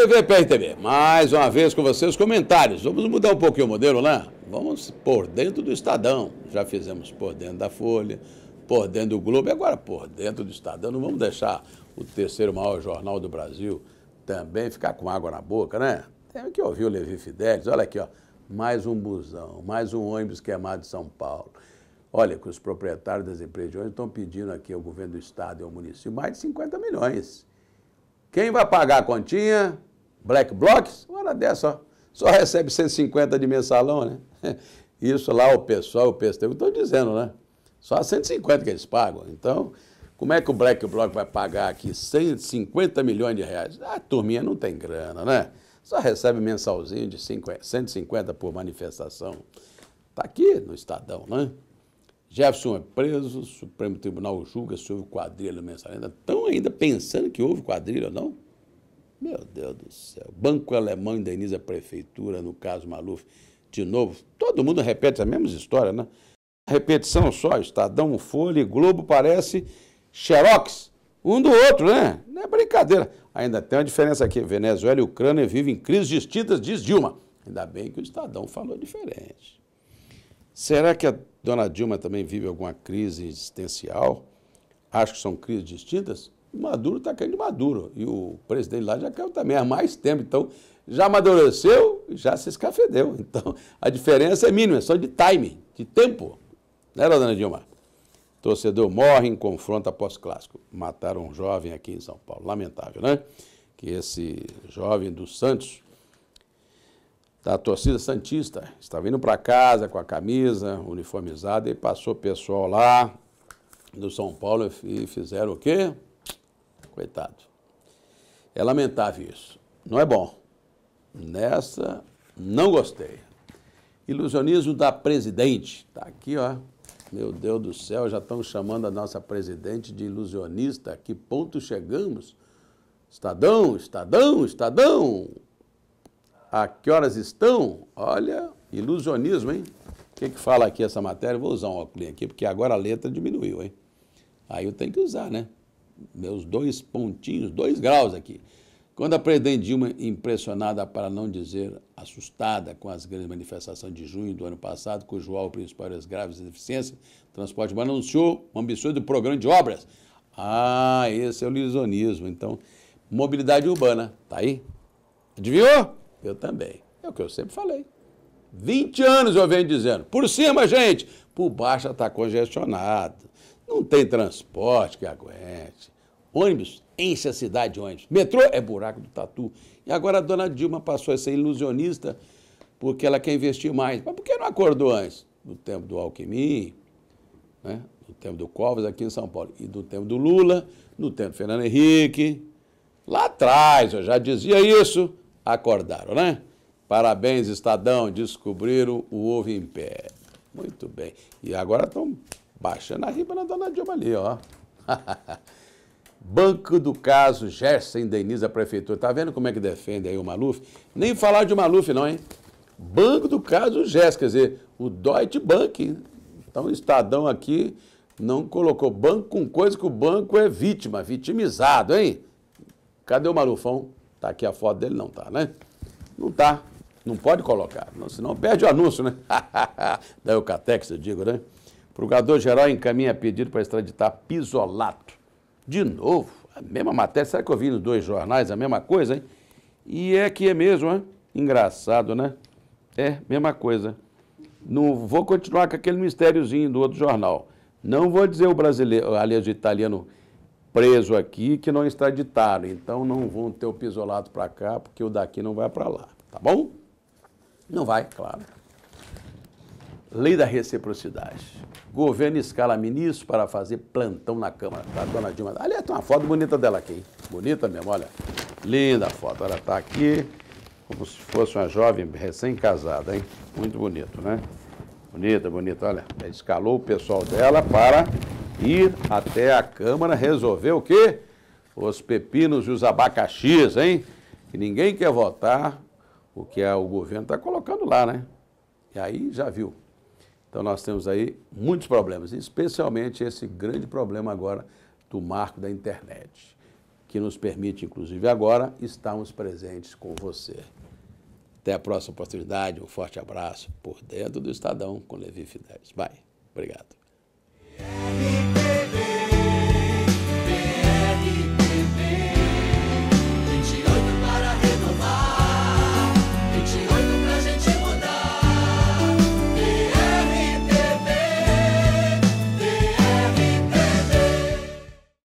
TV PRTB, mais uma vez com vocês, comentários. Vamos mudar um pouquinho o modelo lá? Né? Vamos por dentro do Estadão. Já fizemos por dentro da Folha, por dentro do Globo, e agora por dentro do Estadão. Não vamos deixar o terceiro maior jornal do Brasil também ficar com água na boca, né? Tem que ouvir o Levi Fidelis. Olha aqui, ó. mais um busão, mais um ônibus queimado de São Paulo. Olha, que os proprietários das empresas de ônibus estão pedindo aqui ao governo do estado e ao município mais de 50 milhões. Quem vai pagar a continha? black blocs, uma hora dessa, só, só recebe 150 de mensalão, né? Isso lá o pessoal, o eu estão dizendo, né? Só 150 que eles pagam. Então, como é que o Black Bloc vai pagar aqui 150 milhões de reais? A turminha não tem grana, né? Só recebe mensalzinho de 50, 150 por manifestação. Está aqui no Estadão, né? Jefferson é preso, o Supremo Tribunal julga se houve quadrilha no mensalão. Estão ainda pensando que houve quadrilha ou não? Meu Deus do céu. Banco alemão indeniza a prefeitura no caso Maluf. De novo, todo mundo repete a mesma história, né? Repetição só, Estadão, Folha e Globo parece xerox, um do outro, né? Não é brincadeira. Ainda tem uma diferença aqui, Venezuela e Ucrânia vivem crises distintas, diz Dilma. Ainda bem que o Estadão falou diferente. Será que a dona Dilma também vive alguma crise existencial? Acho que são crises distintas? Maduro está caindo Maduro. E o presidente lá já caiu também há mais tempo. Então, já amadureceu, já se escafedeu. Então, a diferença é mínima, é só de timing, de tempo. Né, dona Dilma? Torcedor morre em confronto após clássico. Mataram um jovem aqui em São Paulo. Lamentável, né? Que esse jovem do Santos, da torcida Santista, estava vindo para casa com a camisa uniformizada e passou o pessoal lá do São Paulo e fizeram o quê? coitado. É lamentável isso. Não é bom. Nessa, não gostei. Ilusionismo da presidente. Está aqui, ó. Meu Deus do céu, já estão chamando a nossa presidente de ilusionista. A que ponto chegamos? Estadão, Estadão, Estadão. A que horas estão? Olha, ilusionismo, hein? O que, que fala aqui essa matéria? Vou usar um óculos aqui, porque agora a letra diminuiu, hein? Aí eu tenho que usar, né? meus dois pontinhos, dois graus aqui. Quando a presidente Dilma, impressionada, para não dizer assustada, com as grandes manifestações de junho do ano passado, cujo alvo principal era as graves deficiências, o transporte urbano anunciou um ambicioso programa de obras. Ah, esse é o lisonismo. Então, mobilidade urbana, tá aí? Adivinhou? Eu também. É o que eu sempre falei. 20 anos eu venho dizendo. Por cima, gente. Por baixo está congestionado. Não tem transporte que aguente. Ônibus enche a cidade de ônibus. Metrô é buraco do tatu. E agora a dona Dilma passou a ser ilusionista porque ela quer investir mais. Mas por que não acordou antes? No tempo do Alckmin, né? no tempo do Covas aqui em São Paulo, e do tempo do Lula, no tempo do Fernando Henrique. Lá atrás, eu já dizia isso, acordaram, né? Parabéns, Estadão, descobriram o ovo em pé. Muito bem. E agora estão Baixando a riba na dona Dilma ali, ó. Banco do caso, Gerson indeniza a prefeitura. Tá vendo como é que defende aí o Maluf? Nem falar de Maluf não, hein? Banco do caso, Gerson, quer dizer, o Deutsche Bank. Então o Estadão aqui não colocou banco com coisa que o banco é vítima, vitimizado, hein? Cadê o Malufão? Tá aqui a foto dele, não tá, né? Não tá. Não pode colocar, senão perde o anúncio, né? da Catex, eu digo, né? Procurador-Geral encaminha pedido para extraditar Pisolato. De novo, a mesma matéria. Será que eu vi nos dois jornais a mesma coisa, hein? E é que é mesmo, hein? Engraçado, né? É, mesma coisa. Não vou continuar com aquele mistériozinho do outro jornal. Não vou dizer o brasileiro, aliás, o italiano preso aqui que não extraditaram. Então não vão ter o pisolato para cá, porque o daqui não vai para lá. Tá bom? Não vai, claro. Lei da reciprocidade. Governo escala ministro para fazer plantão na Câmara. Tá, dona Dilma. Aliás, tem uma foto bonita dela aqui, hein? Bonita mesmo, olha. Linda a foto. Ela está aqui como se fosse uma jovem recém-casada, hein? Muito bonito, né? Bonita, bonita. Olha, ela escalou o pessoal dela para ir até a Câmara resolver o quê? Os pepinos e os abacaxis, hein? Que ninguém quer votar o que é o governo está colocando lá, né? E aí já viu, então nós temos aí muitos problemas, especialmente esse grande problema agora do marco da internet, que nos permite, inclusive agora, estarmos presentes com você. Até a próxima oportunidade, um forte abraço por dentro do Estadão com Levi Fidelis. Bye. Obrigado.